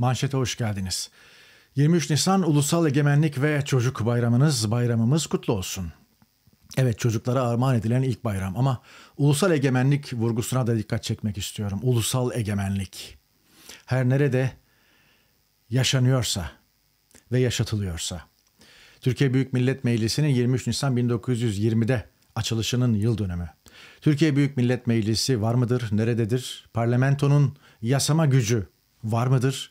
Manşete hoş geldiniz. 23 Nisan Ulusal Egemenlik ve Çocuk Bayramınız, bayramımız kutlu olsun. Evet çocuklara armağan edilen ilk bayram ama ulusal egemenlik vurgusuna da dikkat çekmek istiyorum. Ulusal egemenlik. Her nerede yaşanıyorsa ve yaşatılıyorsa. Türkiye Büyük Millet Meclisi'nin 23 Nisan 1920'de açılışının yıl dönemi. Türkiye Büyük Millet Meclisi var mıdır, nerededir? Parlamentonun yasama gücü var mıdır?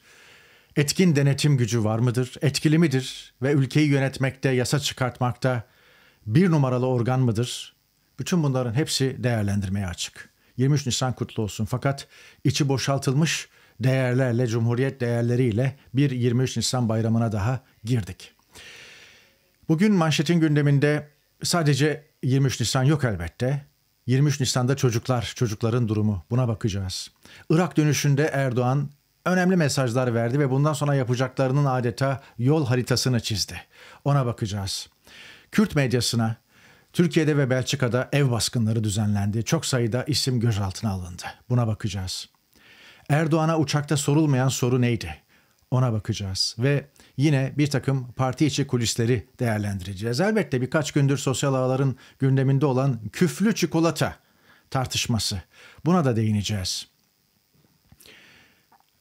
Etkin denetim gücü var mıdır? Etkili midir? Ve ülkeyi yönetmekte, yasa çıkartmakta bir numaralı organ mıdır? Bütün bunların hepsi değerlendirmeye açık. 23 Nisan kutlu olsun. Fakat içi boşaltılmış değerlerle, cumhuriyet değerleriyle bir 23 Nisan bayramına daha girdik. Bugün manşetin gündeminde sadece 23 Nisan yok elbette. 23 Nisan'da çocuklar, çocukların durumu buna bakacağız. Irak dönüşünde Erdoğan önemli mesajlar verdi ve bundan sonra yapacaklarının adeta yol haritasını çizdi. Ona bakacağız. Kürt medyasına Türkiye'de ve Belçika'da ev baskınları düzenlendi. Çok sayıda isim gözaltına alındı. Buna bakacağız. Erdoğan'a uçakta sorulmayan soru neydi? Ona bakacağız ve yine bir takım parti içi kulisleri değerlendireceğiz. Elbette birkaç gündür sosyal ağların gündeminde olan küflü çikolata tartışması. Buna da değineceğiz.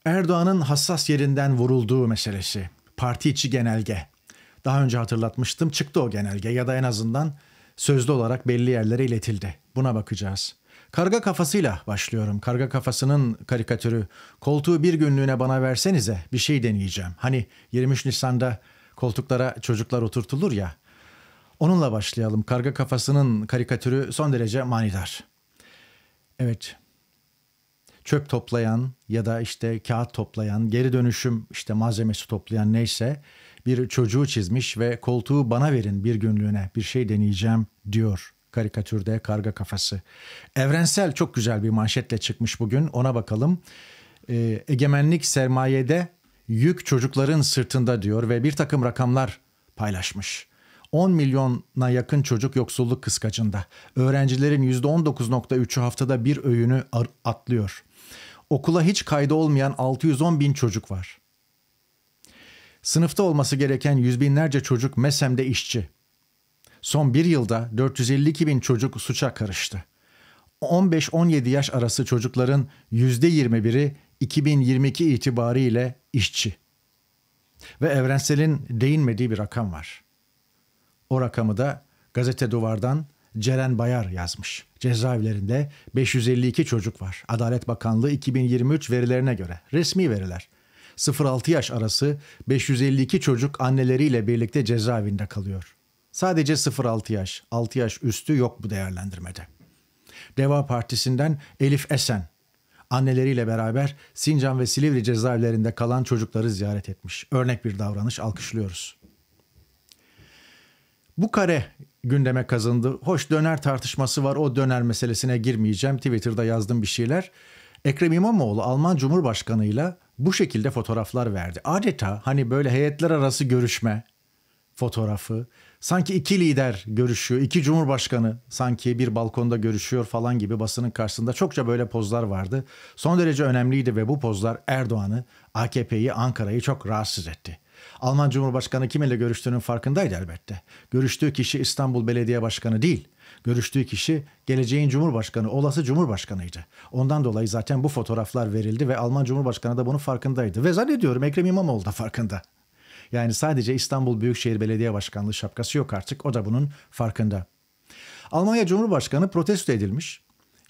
Erdoğan'ın hassas yerinden vurulduğu meselesi. Parti içi genelge. Daha önce hatırlatmıştım çıktı o genelge ya da en azından sözlü olarak belli yerlere iletildi. Buna bakacağız. Karga kafasıyla başlıyorum. Karga kafasının karikatürü. Koltuğu bir günlüğüne bana versenize bir şey deneyeceğim. Hani 23 Nisan'da koltuklara çocuklar oturtulur ya. Onunla başlayalım. Karga kafasının karikatürü son derece manidar. Evet, çöp toplayan ya da işte kağıt toplayan, geri dönüşüm işte malzemesi toplayan neyse bir çocuğu çizmiş ve koltuğu bana verin bir günlüğüne bir şey deneyeceğim diyor karikatürde karga kafası. Evrensel çok güzel bir manşetle çıkmış bugün ona bakalım. E, egemenlik sermayede yük çocukların sırtında diyor ve bir takım rakamlar paylaşmış. 10 milyona yakın çocuk yoksulluk kıskacında. Öğrencilerin %19.3'ü haftada bir öğünü atlıyor. Okula hiç kayda olmayan 610 bin çocuk var. Sınıfta olması gereken yüz binlerce çocuk MESEM'de işçi. Son bir yılda 452 bin çocuk suça karıştı. 15-17 yaş arası çocukların %21'i 2022 itibariyle işçi. Ve evrenselin değinmediği bir rakam var. O rakamı da gazete duvardan Ceren Bayar yazmış. Cezaevlerinde 552 çocuk var. Adalet Bakanlığı 2023 verilerine göre resmi veriler. 0-6 yaş arası 552 çocuk anneleriyle birlikte cezaevinde kalıyor. Sadece 0-6 yaş, 6 yaş üstü yok bu değerlendirmede. Deva Partisi'nden Elif Esen, anneleriyle beraber Sincan ve Silivri cezaevlerinde kalan çocukları ziyaret etmiş. Örnek bir davranış alkışlıyoruz. Bu kare gündeme kazındı. Hoş döner tartışması var. O döner meselesine girmeyeceğim. Twitter'da yazdım bir şeyler. Ekrem İmamoğlu Alman Cumhurbaşkanı'yla bu şekilde fotoğraflar verdi. Adeta hani böyle heyetler arası görüşme fotoğrafı. Sanki iki lider görüşüyor, iki cumhurbaşkanı sanki bir balkonda görüşüyor falan gibi basının karşısında çokça böyle pozlar vardı. Son derece önemliydi ve bu pozlar Erdoğan'ı, AKP'yi, Ankara'yı çok rahatsız etti. Alman Cumhurbaşkanı kim ile görüştüğünün farkındaydı elbette. Görüştüğü kişi İstanbul Belediye Başkanı değil. Görüştüğü kişi geleceğin Cumhurbaşkanı, olası Cumhurbaşkanıydı. Ondan dolayı zaten bu fotoğraflar verildi ve Alman Cumhurbaşkanı da bunun farkındaydı. Ve zannediyorum Ekrem İmamoğlu da farkında. Yani sadece İstanbul Büyükşehir Belediye Başkanlığı şapkası yok artık. O da bunun farkında. Almanya Cumhurbaşkanı protesto edilmiş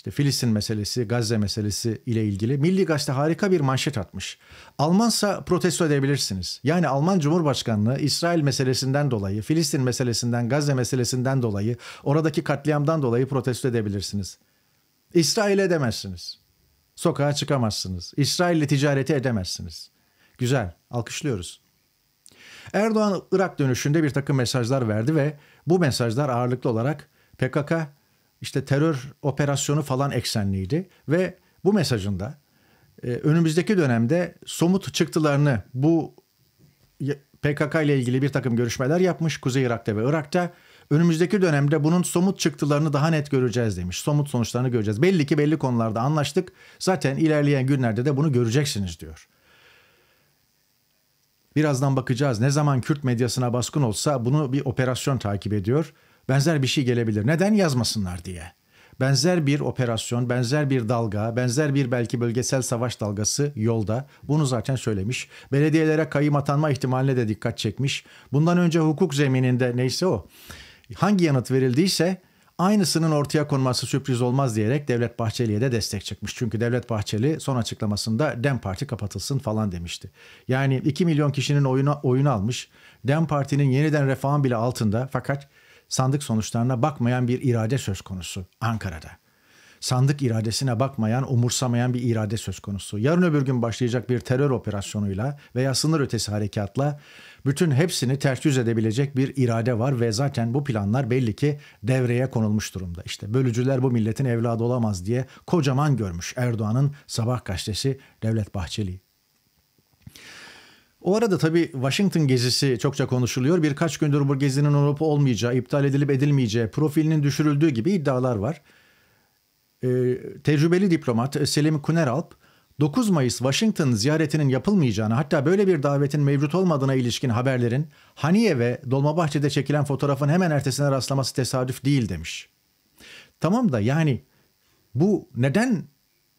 işte Filistin meselesi, Gazze meselesi ile ilgili Milli Gazete harika bir manşet atmış. Almansa protesto edebilirsiniz. Yani Alman Cumhurbaşkanlığı İsrail meselesinden dolayı, Filistin meselesinden, Gazze meselesinden dolayı, oradaki katliamdan dolayı protesto edebilirsiniz. İsrail edemezsiniz. Sokağa çıkamazsınız. İsrail'le ticareti edemezsiniz. Güzel, alkışlıyoruz. Erdoğan Irak dönüşünde bir takım mesajlar verdi ve bu mesajlar ağırlıklı olarak PKK işte terör operasyonu falan eksenliydi ve bu mesajında e, önümüzdeki dönemde somut çıktılarını bu PKK ile ilgili bir takım görüşmeler yapmış Kuzey Irak'ta ve Irak'ta. Önümüzdeki dönemde bunun somut çıktılarını daha net göreceğiz demiş. Somut sonuçlarını göreceğiz. Belli ki belli konularda anlaştık. Zaten ilerleyen günlerde de bunu göreceksiniz diyor. Birazdan bakacağız. Ne zaman Kürt medyasına baskın olsa bunu bir operasyon takip ediyor benzer bir şey gelebilir. Neden yazmasınlar diye. Benzer bir operasyon, benzer bir dalga, benzer bir belki bölgesel savaş dalgası yolda. Bunu zaten söylemiş. Belediyelere kayyım atanma ihtimaline de dikkat çekmiş. Bundan önce hukuk zemininde neyse o. Hangi yanıt verildiyse aynısının ortaya konması sürpriz olmaz diyerek Devlet Bahçeli'ye de destek çıkmış. Çünkü Devlet Bahçeli son açıklamasında Dem Parti kapatılsın falan demişti. Yani 2 milyon kişinin oyunu, oyunu almış. Dem Parti'nin yeniden refahın bile altında fakat sandık sonuçlarına bakmayan bir irade söz konusu Ankara'da. Sandık iradesine bakmayan, umursamayan bir irade söz konusu. Yarın öbür gün başlayacak bir terör operasyonuyla veya sınır ötesi harekatla bütün hepsini ters yüz edebilecek bir irade var ve zaten bu planlar belli ki devreye konulmuş durumda. İşte bölücüler bu milletin evladı olamaz diye kocaman görmüş Erdoğan'ın Sabah gazetesi Devlet Bahçeli. O arada tabii Washington gezisi çokça konuşuluyor. Birkaç gündür bu gezinin olup olmayacağı, iptal edilip edilmeyeceği, profilinin düşürüldüğü gibi iddialar var. Ee, tecrübeli diplomat e, Selim Kuneralp 9 Mayıs Washington ziyaretinin yapılmayacağını hatta böyle bir davetin mevcut olmadığına ilişkin haberlerin Haniye ve Dolmabahçe'de çekilen fotoğrafın hemen ertesine rastlaması tesadüf değil demiş. Tamam da yani bu neden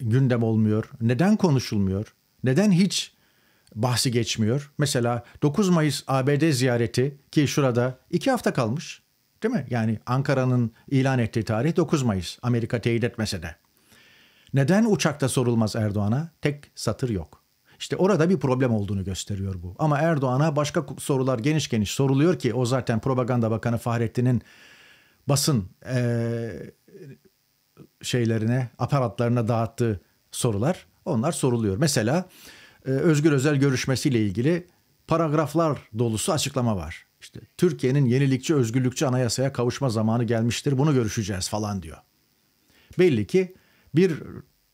gündem olmuyor? Neden konuşulmuyor? Neden hiç bahsi geçmiyor. Mesela 9 Mayıs ABD ziyareti ki şurada 2 hafta kalmış değil mi? Yani Ankara'nın ilan ettiği tarih 9 Mayıs Amerika teyit etmese de. Neden uçakta sorulmaz Erdoğan'a? Tek satır yok. İşte orada bir problem olduğunu gösteriyor bu. Ama Erdoğan'a başka sorular geniş geniş soruluyor ki o zaten Propaganda Bakanı Fahrettin'in basın ee, şeylerine, aparatlarına dağıttığı sorular. Onlar soruluyor. Mesela e, Özgür Özel görüşmesiyle ilgili paragraflar dolusu açıklama var. İşte Türkiye'nin yenilikçi özgürlükçü anayasaya kavuşma zamanı gelmiştir. Bunu görüşeceğiz falan diyor. Belli ki bir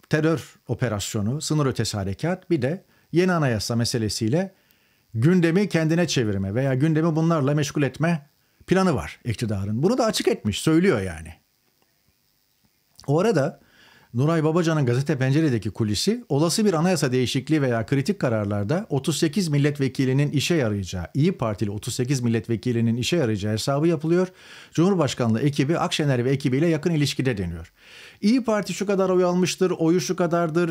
terör operasyonu, sınır ötesi harekat bir de yeni anayasa meselesiyle gündemi kendine çevirme veya gündemi bunlarla meşgul etme planı var iktidarın. Bunu da açık etmiş, söylüyor yani. O arada Nuray Babacan'ın gazete penceredeki kulisi olası bir anayasa değişikliği veya kritik kararlarda 38 milletvekilinin işe yarayacağı, İyi Partili 38 milletvekilinin işe yarayacağı hesabı yapılıyor. Cumhurbaşkanlığı ekibi Akşener ve ekibiyle yakın ilişkide deniyor. İyi Parti şu kadar oy almıştır, oyu şu kadardır,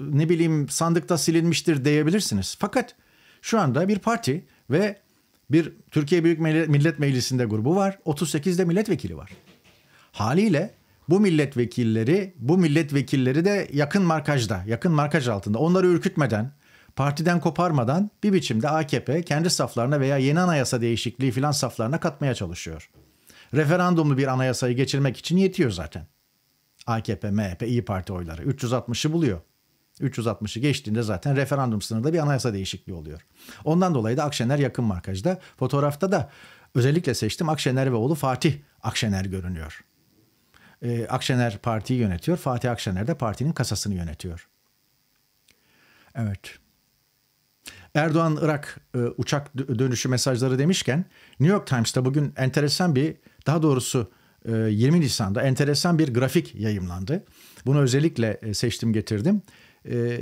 ne bileyim sandıkta silinmiştir diyebilirsiniz. Fakat şu anda bir parti ve bir Türkiye Büyük Millet Meclisi'nde grubu var. 38'de milletvekili var. Haliyle bu milletvekilleri bu milletvekilleri de yakın markajda, yakın markaj altında onları ürkütmeden, partiden koparmadan bir biçimde AKP kendi saflarına veya yeni anayasa değişikliği filan saflarına katmaya çalışıyor. Referandumlu bir anayasayı geçirmek için yetiyor zaten. AKP, MHP, İyi Parti oyları 360'ı buluyor. 360'ı geçtiğinde zaten referandum sınırında bir anayasa değişikliği oluyor. Ondan dolayı da Akşener yakın markajda. Fotoğrafta da özellikle seçtim Akşener ve oğlu Fatih Akşener görünüyor. E, Akşener partiyi yönetiyor. Fatih Akşener de partinin kasasını yönetiyor. Evet. Erdoğan Irak e, uçak dönüşü mesajları demişken New York Times'ta bugün enteresan bir daha doğrusu e, 20 Nisan'da enteresan bir grafik yayımlandı. Bunu özellikle e, seçtim getirdim. E,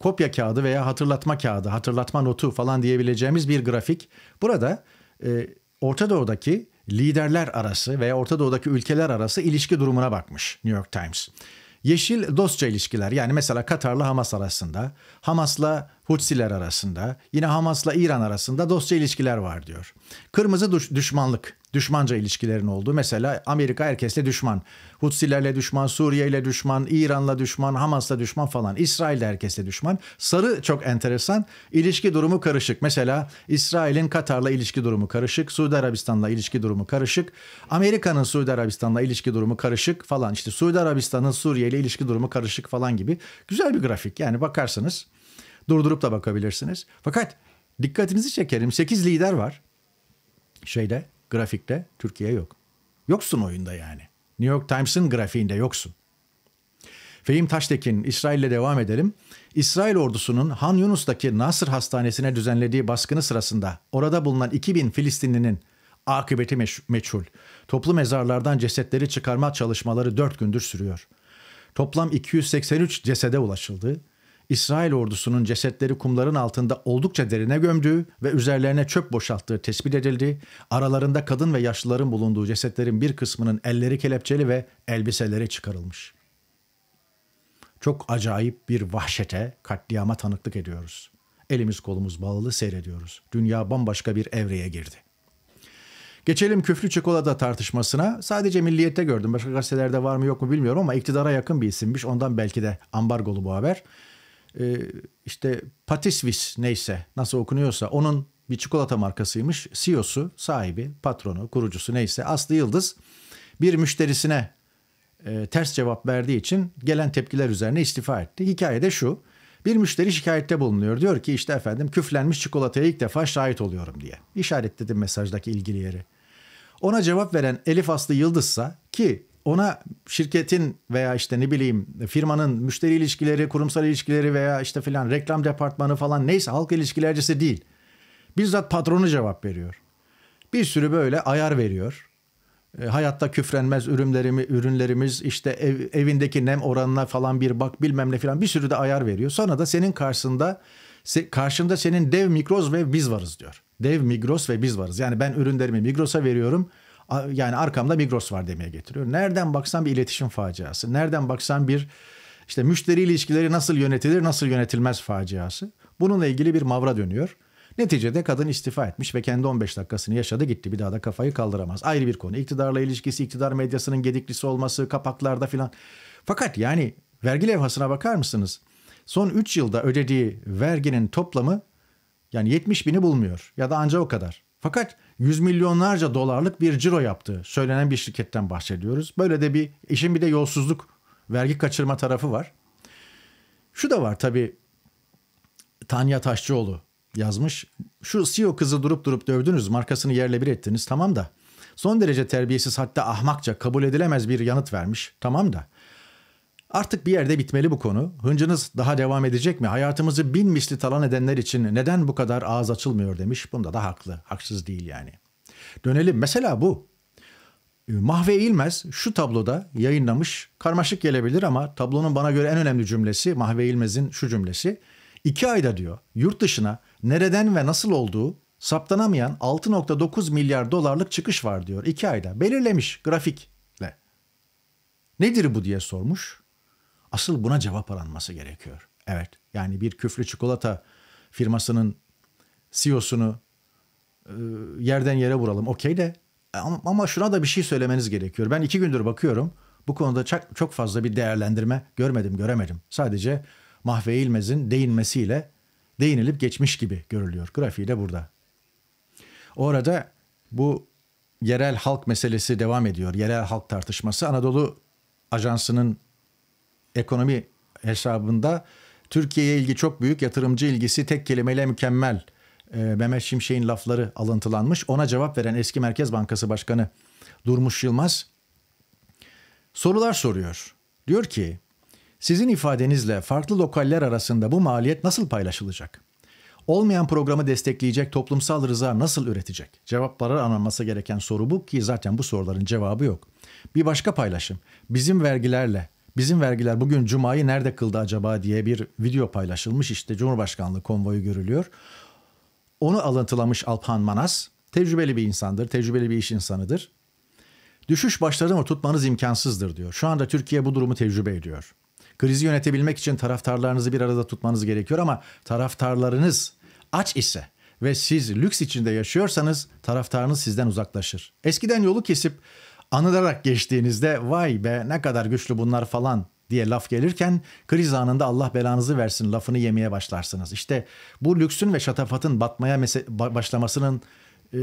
kopya kağıdı veya hatırlatma kağıdı, hatırlatma notu falan diyebileceğimiz bir grafik. Burada e, Orta Doğu'daki liderler arası veya Orta Doğu'daki ülkeler arası ilişki durumuna bakmış New York Times. Yeşil dostça ilişkiler yani mesela Katar'la Hamas arasında, Hamas'la Hutsiler arasında, yine Hamas'la İran arasında dosya ilişkiler var diyor. Kırmızı düşmanlık, düşmanca ilişkilerin olduğu. Mesela Amerika herkesle düşman. Hutsilerle düşman, Suriye ile düşman, İran'la düşman, Hamas'la düşman falan. İsrail de herkesle düşman. Sarı çok enteresan. İlişki durumu karışık. Mesela İsrail'in Katar'la ilişki durumu karışık. Suudi Arabistan'la ilişki durumu karışık. Amerika'nın Suudi Arabistan'la ilişki durumu karışık falan. İşte Suudi Arabistan'ın Suriye ile ilişki durumu karışık falan gibi. Güzel bir grafik. Yani bakarsanız Durdurup da bakabilirsiniz. Fakat dikkatinizi çekerim 8 lider var. Şeyde grafikte Türkiye yok. Yoksun oyunda yani. New York Times'ın grafiğinde yoksun. Fehim Taştekin, İsrail'le devam edelim. İsrail ordusunun Han Yunus'taki Nasır Hastanesi'ne düzenlediği baskını sırasında orada bulunan 2000 Filistinlinin akıbeti meş- meçhul. Toplu mezarlardan cesetleri çıkarma çalışmaları 4 gündür sürüyor. Toplam 283 cesede ulaşıldı. İsrail ordusunun cesetleri kumların altında oldukça derine gömdüğü ve üzerlerine çöp boşalttığı tespit edildi. Aralarında kadın ve yaşlıların bulunduğu cesetlerin bir kısmının elleri kelepçeli ve elbiseleri çıkarılmış. Çok acayip bir vahşete, katliama tanıklık ediyoruz. Elimiz kolumuz bağlı seyrediyoruz. Dünya bambaşka bir evreye girdi. Geçelim küflü çikolata tartışmasına. Sadece Milliyet'te gördüm. Başka gazetelerde var mı yok mu bilmiyorum ama iktidara yakın bir isimmiş. Ondan belki de ambargolu bu haber e, işte Patisvis neyse nasıl okunuyorsa onun bir çikolata markasıymış. CEO'su, sahibi, patronu, kurucusu neyse Aslı Yıldız bir müşterisine e, ters cevap verdiği için gelen tepkiler üzerine istifa etti. Hikaye de şu. Bir müşteri şikayette bulunuyor. Diyor ki işte efendim küflenmiş çikolataya ilk defa şahit oluyorum diye. İşaretledim mesajdaki ilgili yeri. Ona cevap veren Elif Aslı Yıldızsa ki ona şirketin veya işte ne bileyim firmanın müşteri ilişkileri, kurumsal ilişkileri veya işte filan reklam departmanı falan neyse halk ilişkilercisi değil. Bizzat patronu cevap veriyor. Bir sürü böyle ayar veriyor. E, hayatta küfrenmez ürünlerimi, ürünlerimiz işte ev, evindeki nem oranına falan bir bak bilmem ne filan bir sürü de ayar veriyor. Sonra da senin karşısında se, karşında senin dev Migros ve biz varız diyor. Dev Migros ve biz varız. Yani ben ürünlerimi mikrosa veriyorum yani arkamda Migros var demeye getiriyor. Nereden baksan bir iletişim faciası. Nereden baksan bir işte müşteri ilişkileri nasıl yönetilir, nasıl yönetilmez faciası. Bununla ilgili bir mavra dönüyor. Neticede kadın istifa etmiş ve kendi 15 dakikasını yaşadı gitti. Bir daha da kafayı kaldıramaz. Ayrı bir konu. İktidarla ilişkisi, iktidar medyasının gediklisi olması, kapaklarda filan. Fakat yani vergi levhasına bakar mısınız? Son 3 yılda ödediği verginin toplamı yani 70 bini bulmuyor ya da anca o kadar. Fakat yüz milyonlarca dolarlık bir ciro yaptığı söylenen bir şirketten bahsediyoruz. Böyle de bir işin bir de yolsuzluk, vergi kaçırma tarafı var. Şu da var tabii Tanya Taşçıoğlu yazmış. Şu CEO kızı durup durup dövdünüz, markasını yerle bir ettiniz tamam da. Son derece terbiyesiz hatta ahmakça kabul edilemez bir yanıt vermiş tamam da. Artık bir yerde bitmeli bu konu. Hıncınız daha devam edecek mi? Hayatımızı bin misli talan edenler için neden bu kadar ağız açılmıyor demiş. Bunda da haklı. Haksız değil yani. Dönelim. Mesela bu. Ee, Mahve İlmez şu tabloda yayınlamış. Karmaşık gelebilir ama tablonun bana göre en önemli cümlesi Mahve İlmez'in şu cümlesi. İki ayda diyor yurt dışına nereden ve nasıl olduğu saptanamayan 6.9 milyar dolarlık çıkış var diyor. İki ayda belirlemiş grafikle. Nedir bu diye sormuş. Asıl buna cevap aranması gerekiyor. Evet yani bir küflü çikolata firmasının CEO'sunu e, yerden yere vuralım okey de ama şuna da bir şey söylemeniz gerekiyor. Ben iki gündür bakıyorum bu konuda çok, çok fazla bir değerlendirme görmedim göremedim. Sadece Mahve İlmez'in değinmesiyle değinilip geçmiş gibi görülüyor. Grafiği de burada. Orada bu yerel halk meselesi devam ediyor. Yerel halk tartışması Anadolu Ajansı'nın ekonomi hesabında Türkiye'ye ilgi çok büyük, yatırımcı ilgisi tek kelimeyle mükemmel. E, Mehmet Şimşek'in lafları alıntılanmış. Ona cevap veren eski Merkez Bankası Başkanı Durmuş Yılmaz sorular soruyor. Diyor ki sizin ifadenizle farklı lokaller arasında bu maliyet nasıl paylaşılacak? Olmayan programı destekleyecek toplumsal rıza nasıl üretecek? Cevapları aranması gereken soru bu ki zaten bu soruların cevabı yok. Bir başka paylaşım. Bizim vergilerle Bizim vergiler bugün cumayı nerede kıldı acaba diye bir video paylaşılmış. İşte Cumhurbaşkanlığı konvoyu görülüyor. Onu alıntılamış Alpan Manas. Tecrübeli bir insandır, tecrübeli bir iş insanıdır. Düşüş başladı mı tutmanız imkansızdır diyor. Şu anda Türkiye bu durumu tecrübe ediyor. Krizi yönetebilmek için taraftarlarınızı bir arada tutmanız gerekiyor ama taraftarlarınız aç ise ve siz lüks içinde yaşıyorsanız taraftarınız sizden uzaklaşır. Eskiden yolu kesip anılarak geçtiğinizde vay be ne kadar güçlü bunlar falan diye laf gelirken kriz anında Allah belanızı versin lafını yemeye başlarsınız. İşte bu lüksün ve şatafatın batmaya başlamasının e,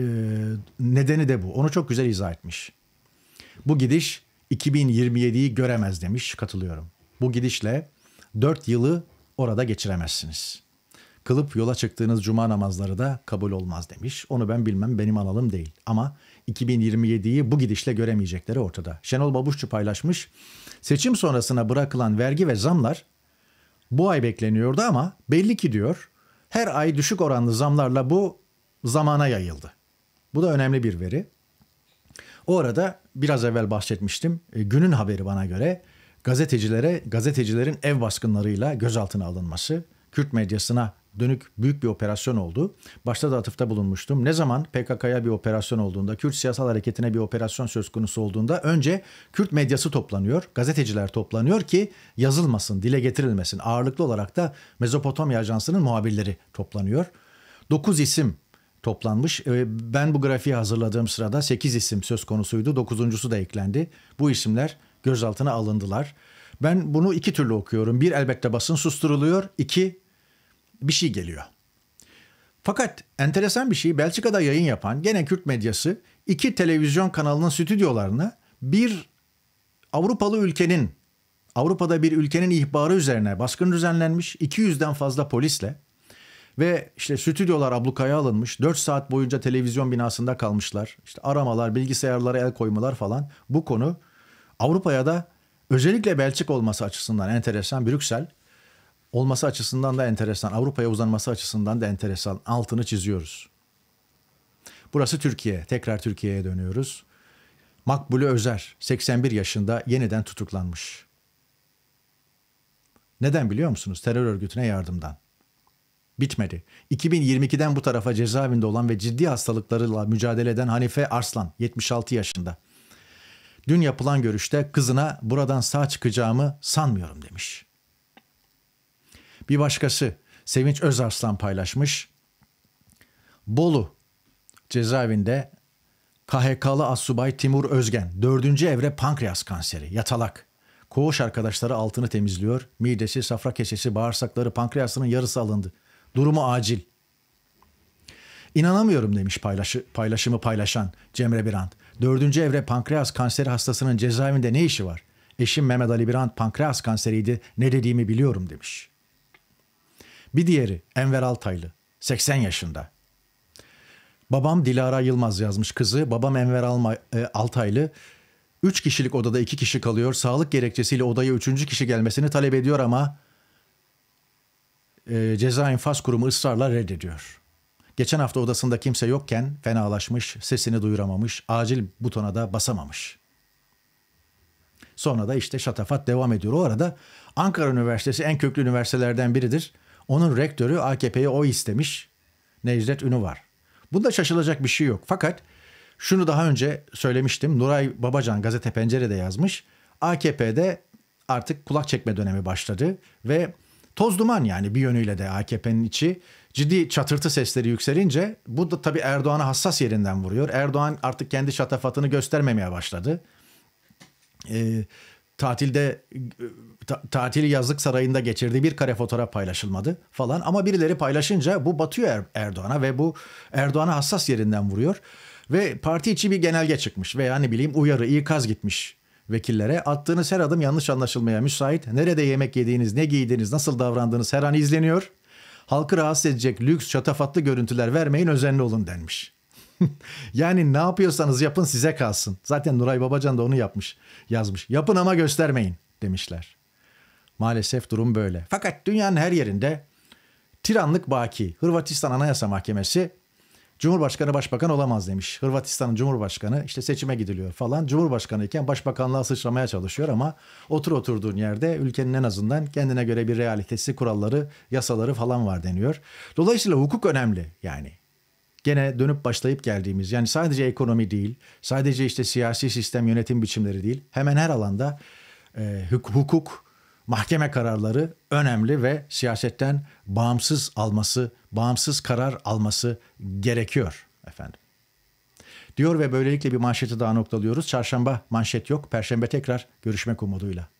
nedeni de bu. Onu çok güzel izah etmiş. Bu gidiş 2027'yi göremez demiş katılıyorum. Bu gidişle 4 yılı orada geçiremezsiniz.'' Kılıp yola çıktığınız cuma namazları da kabul olmaz demiş. Onu ben bilmem benim alalım değil. Ama 2027'yi bu gidişle göremeyecekleri ortada. Şenol Babuşçu paylaşmış. Seçim sonrasına bırakılan vergi ve zamlar bu ay bekleniyordu ama belli ki diyor her ay düşük oranlı zamlarla bu zamana yayıldı. Bu da önemli bir veri. O arada biraz evvel bahsetmiştim. E, günün haberi bana göre gazetecilere gazetecilerin ev baskınlarıyla gözaltına alınması, Kürt medyasına dönük büyük bir operasyon oldu. Başta da atıfta bulunmuştum. Ne zaman PKK'ya bir operasyon olduğunda, Kürt siyasal hareketine bir operasyon söz konusu olduğunda önce Kürt medyası toplanıyor, gazeteciler toplanıyor ki yazılmasın, dile getirilmesin. Ağırlıklı olarak da Mezopotamya Ajansı'nın muhabirleri toplanıyor. 9 isim toplanmış. Ee, ben bu grafiği hazırladığım sırada 8 isim söz konusuydu. dokuzuncusu da eklendi. Bu isimler gözaltına alındılar. Ben bunu iki türlü okuyorum. Bir elbette basın susturuluyor. İki bir şey geliyor. Fakat enteresan bir şey Belçika'da yayın yapan gene Kürt medyası iki televizyon kanalının stüdyolarını bir Avrupalı ülkenin Avrupa'da bir ülkenin ihbarı üzerine baskın düzenlenmiş 200'den fazla polisle ve işte stüdyolar ablukaya alınmış 4 saat boyunca televizyon binasında kalmışlar işte aramalar bilgisayarlara el koymalar falan bu konu Avrupa'ya da özellikle Belçik olması açısından enteresan Brüksel olması açısından da enteresan. Avrupa'ya uzanması açısından da enteresan. Altını çiziyoruz. Burası Türkiye. Tekrar Türkiye'ye dönüyoruz. Makbule Özer 81 yaşında yeniden tutuklanmış. Neden biliyor musunuz? Terör örgütüne yardımdan. Bitmedi. 2022'den bu tarafa cezaevinde olan ve ciddi hastalıklarıyla mücadele eden Hanife Arslan 76 yaşında. Dün yapılan görüşte kızına buradan sağ çıkacağımı sanmıyorum demiş. Bir başkası Sevinç Özarslan paylaşmış. Bolu cezaevinde KHK'lı Assubay Timur Özgen dördüncü evre pankreas kanseri yatalak. Koğuş arkadaşları altını temizliyor. Midesi, safra kesesi, bağırsakları, pankreasının yarısı alındı. Durumu acil. İnanamıyorum demiş paylaşı, paylaşımı paylaşan Cemre Birant. Dördüncü evre pankreas kanseri hastasının cezaevinde ne işi var? Eşim Mehmet Ali Birant pankreas kanseriydi ne dediğimi biliyorum demiş. Bir diğeri Enver Altaylı 80 yaşında. Babam Dilara Yılmaz yazmış kızı. Babam Enver Alma, e, Altaylı. Üç kişilik odada iki kişi kalıyor. Sağlık gerekçesiyle odaya üçüncü kişi gelmesini talep ediyor ama e, ceza infaz kurumu ısrarla reddediyor. Geçen hafta odasında kimse yokken fenalaşmış, sesini duyuramamış, acil butona da basamamış. Sonra da işte şatafat devam ediyor. O arada Ankara Üniversitesi en köklü üniversitelerden biridir. Onun rektörü AKP'yi o istemiş. Necdet Ünü var. Bunda şaşılacak bir şey yok. Fakat şunu daha önce söylemiştim. Nuray Babacan gazete pencerede yazmış. AKP'de artık kulak çekme dönemi başladı ve toz duman yani bir yönüyle de AKP'nin içi ciddi çatırtı sesleri yükselince bu da tabii Erdoğan'a hassas yerinden vuruyor. Erdoğan artık kendi şatafatını göstermemeye başladı. Ee, tatilde ta, tatili yazlık sarayında geçirdiği bir kare fotoğraf paylaşılmadı falan ama birileri paylaşınca bu batıyor er, Erdoğan'a ve bu Erdoğan'a hassas yerinden vuruyor ve parti içi bir genelge çıkmış veya ne bileyim uyarı ikaz gitmiş vekillere attığınız her adım yanlış anlaşılmaya müsait. Nerede yemek yediğiniz, ne giydiğiniz, nasıl davrandığınız her an izleniyor. Halkı rahatsız edecek lüks, çatafatlı görüntüler vermeyin, özenli olun denmiş. yani ne yapıyorsanız yapın size kalsın. Zaten Nuray Babacan da onu yapmış, yazmış. Yapın ama göstermeyin demişler. Maalesef durum böyle. Fakat dünyanın her yerinde tiranlık baki. Hırvatistan Anayasa Mahkemesi Cumhurbaşkanı başbakan olamaz demiş. Hırvatistan'ın cumhurbaşkanı işte seçime gidiliyor falan. Cumhurbaşkanı iken başbakanlığa sıçramaya çalışıyor ama otur oturduğun yerde ülkenin en azından kendine göre bir realitesi, kuralları, yasaları falan var deniyor. Dolayısıyla hukuk önemli yani gene dönüp başlayıp geldiğimiz yani sadece ekonomi değil, sadece işte siyasi sistem yönetim biçimleri değil, hemen her alanda e, hukuk, mahkeme kararları önemli ve siyasetten bağımsız alması, bağımsız karar alması gerekiyor efendim. Diyor ve böylelikle bir manşeti daha noktalıyoruz. Çarşamba manşet yok, perşembe tekrar görüşmek umuduyla.